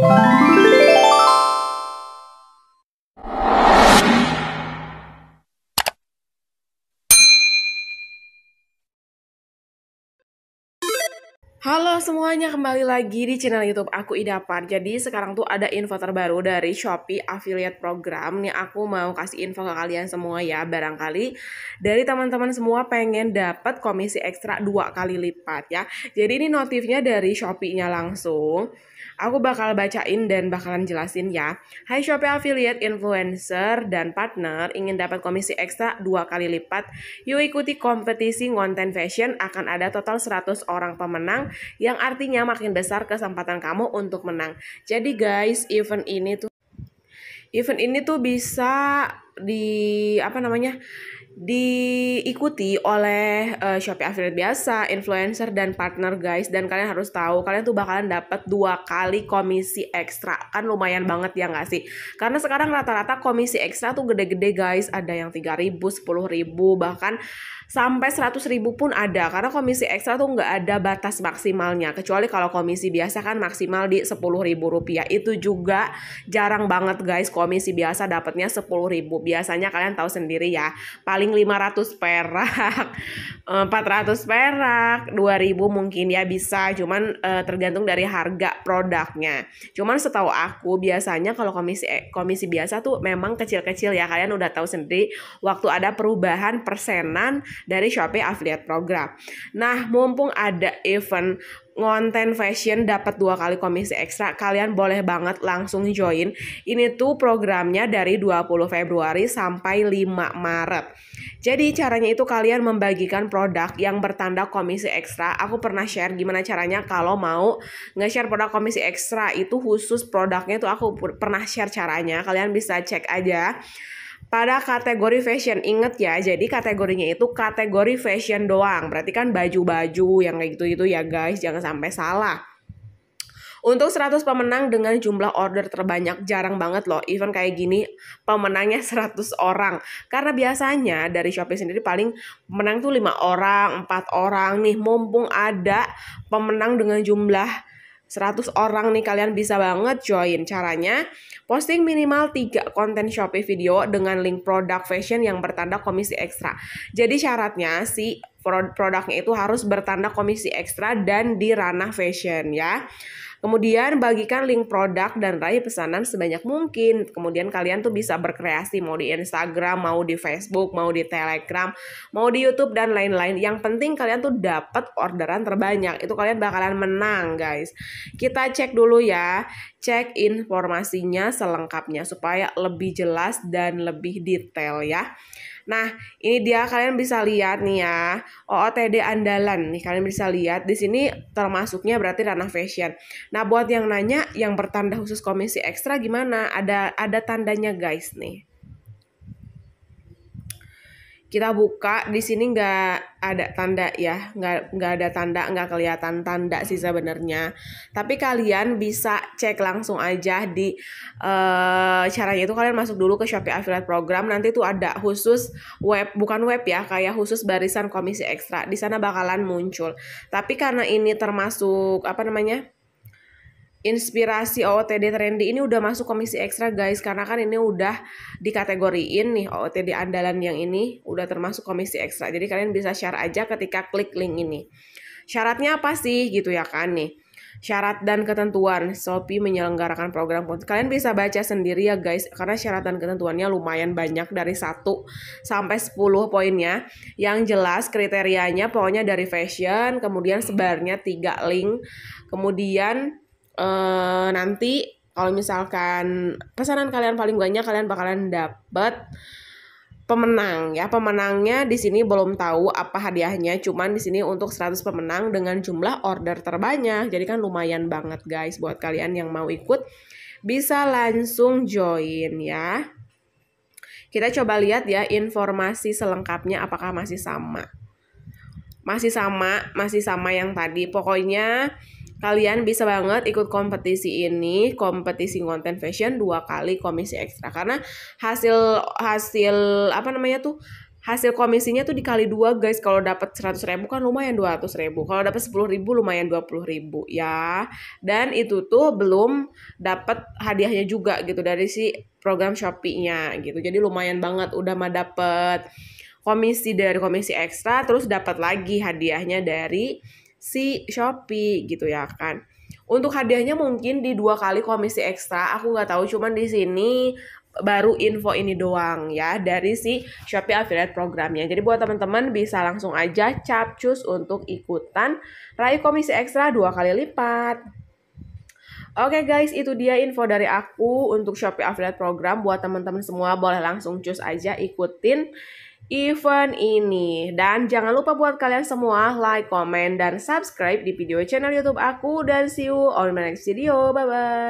Bye. Halo semuanya, kembali lagi di channel YouTube aku Idapar. Jadi sekarang tuh ada info terbaru dari Shopee Affiliate Program. Nih aku mau kasih info ke kalian semua ya. Barangkali dari teman-teman semua pengen dapat komisi ekstra dua kali lipat ya. Jadi ini notifnya dari Shopee-nya langsung. Aku bakal bacain dan bakalan jelasin ya. Hai Shopee Affiliate Influencer dan partner ingin dapat komisi ekstra dua kali lipat. Yuk ikuti kompetisi konten fashion akan ada total 100 orang pemenang yang artinya makin besar kesempatan kamu untuk menang. Jadi guys, event ini tuh event ini tuh bisa di apa namanya? diikuti oleh uh, Shopee affiliate biasa, influencer dan partner guys dan kalian harus tahu kalian tuh bakalan dapat dua kali komisi ekstra kan lumayan banget ya nggak sih karena sekarang rata-rata komisi ekstra tuh gede-gede guys ada yang 3000, 10000 bahkan sampai 100 ribu pun ada karena komisi ekstra tuh nggak ada batas maksimalnya kecuali kalau komisi biasa kan maksimal di 10 ribu rupiah itu juga jarang banget guys komisi biasa dapatnya 10 ribu biasanya kalian tahu sendiri ya paling 500 perak 400 eh, perak 2000 mungkin ya bisa cuman eh, tergantung dari harga produknya cuman setahu aku biasanya kalau komisi eh, komisi biasa tuh memang kecil-kecil ya kalian udah tahu sendiri waktu ada perubahan persenan dari Shopee Affiliate Program. Nah, mumpung ada event konten fashion dapat dua kali komisi ekstra, kalian boleh banget langsung join. Ini tuh programnya dari 20 Februari sampai 5 Maret. Jadi caranya itu kalian membagikan produk yang bertanda komisi ekstra. Aku pernah share gimana caranya kalau mau nge-share produk komisi ekstra itu khusus produknya tuh aku pernah share caranya. Kalian bisa cek aja pada kategori fashion. inget ya, jadi kategorinya itu kategori fashion doang. Berarti kan baju-baju yang kayak gitu-gitu ya guys, jangan sampai salah. Untuk 100 pemenang dengan jumlah order terbanyak jarang banget loh. Event kayak gini pemenangnya 100 orang. Karena biasanya dari Shopee sendiri paling menang tuh 5 orang, 4 orang nih. Mumpung ada pemenang dengan jumlah 100 orang nih kalian bisa banget join. Caranya posting minimal 3 konten Shopee video dengan link produk fashion yang bertanda komisi ekstra. Jadi syaratnya si produknya itu harus bertanda komisi ekstra dan di ranah fashion ya. Kemudian bagikan link produk dan raih pesanan sebanyak mungkin. Kemudian kalian tuh bisa berkreasi mau di Instagram, mau di Facebook, mau di Telegram, mau di YouTube dan lain-lain. Yang penting kalian tuh dapat orderan terbanyak. Itu kalian bakalan menang, guys. Kita cek dulu ya. Cek informasinya selengkapnya supaya lebih jelas dan lebih detail ya. Nah, ini dia kalian bisa lihat nih ya, OOTD andalan nih kalian bisa lihat di sini termasuknya berarti ranah fashion. Nah, buat yang nanya yang bertanda khusus komisi ekstra gimana? Ada ada tandanya guys nih kita buka di sini nggak ada tanda ya nggak nggak ada tanda nggak kelihatan tanda sih sebenarnya tapi kalian bisa cek langsung aja di uh, caranya itu kalian masuk dulu ke Shopee Affiliate Program nanti tuh ada khusus web bukan web ya kayak khusus barisan komisi ekstra di sana bakalan muncul tapi karena ini termasuk apa namanya inspirasi OOTD trendy ini udah masuk komisi ekstra guys karena kan ini udah dikategoriin nih OOTD andalan yang ini udah termasuk komisi ekstra jadi kalian bisa share aja ketika klik link ini syaratnya apa sih gitu ya kan nih syarat dan ketentuan Shopee menyelenggarakan program pun kalian bisa baca sendiri ya guys karena syarat dan ketentuannya lumayan banyak dari 1 sampai 10 poinnya yang jelas kriterianya pokoknya dari fashion kemudian sebarnya tiga link kemudian uh, nanti kalau misalkan pesanan kalian paling banyak kalian bakalan dapet pemenang ya. Pemenangnya di sini belum tahu apa hadiahnya, cuman di sini untuk 100 pemenang dengan jumlah order terbanyak. Jadi kan lumayan banget guys buat kalian yang mau ikut bisa langsung join ya. Kita coba lihat ya informasi selengkapnya apakah masih sama. Masih sama, masih sama yang tadi. Pokoknya kalian bisa banget ikut kompetisi ini kompetisi konten fashion dua kali komisi ekstra karena hasil hasil apa namanya tuh hasil komisinya tuh dikali dua guys kalau dapat seratus ribu kan lumayan dua ratus ribu kalau dapat sepuluh ribu lumayan dua puluh ribu ya dan itu tuh belum dapat hadiahnya juga gitu dari si program Shopee-nya gitu jadi lumayan banget udah mah dapat komisi dari komisi ekstra terus dapat lagi hadiahnya dari si Shopee gitu ya kan. Untuk hadiahnya mungkin di dua kali komisi ekstra, aku nggak tahu cuman di sini baru info ini doang ya dari si Shopee Affiliate programnya. Jadi buat teman-teman bisa langsung aja capcus untuk ikutan raih komisi ekstra dua kali lipat. Oke okay guys, itu dia info dari aku untuk Shopee Affiliate Program. Buat teman-teman semua boleh langsung cus aja ikutin event ini. Dan jangan lupa buat kalian semua like, comment, dan subscribe di video channel YouTube aku. Dan see you on my next video. Bye-bye.